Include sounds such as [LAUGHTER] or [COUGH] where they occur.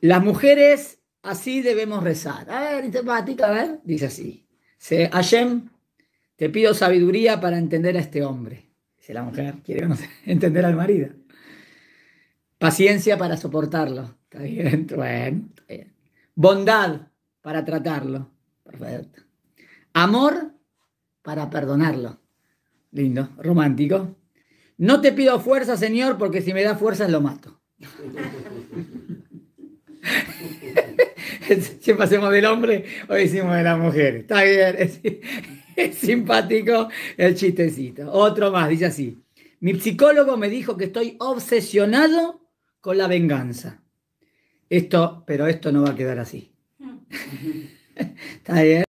Las mujeres así debemos rezar. A ver, temática, a ver, dice así. Se, Hashem, te pido sabiduría para entender a este hombre. Dice la mujer, quiere [LAUGHS] entender al marido. Paciencia para soportarlo. Está bien, [LAUGHS] bueno, Bondad para tratarlo. Perfecto. Amor para perdonarlo. Lindo, romántico. No te pido fuerza, Señor, porque si me da fuerza lo mato. [LAUGHS] siempre [LAUGHS] hacemos del hombre, hoy hicimos de la mujer. Está bien, es, simpático el chistecito. Otro más, dice así. Mi psicólogo me dijo que estoy obsesionado con la venganza. Esto, pero esto no va a quedar así. Mm. [LAUGHS] Está bien.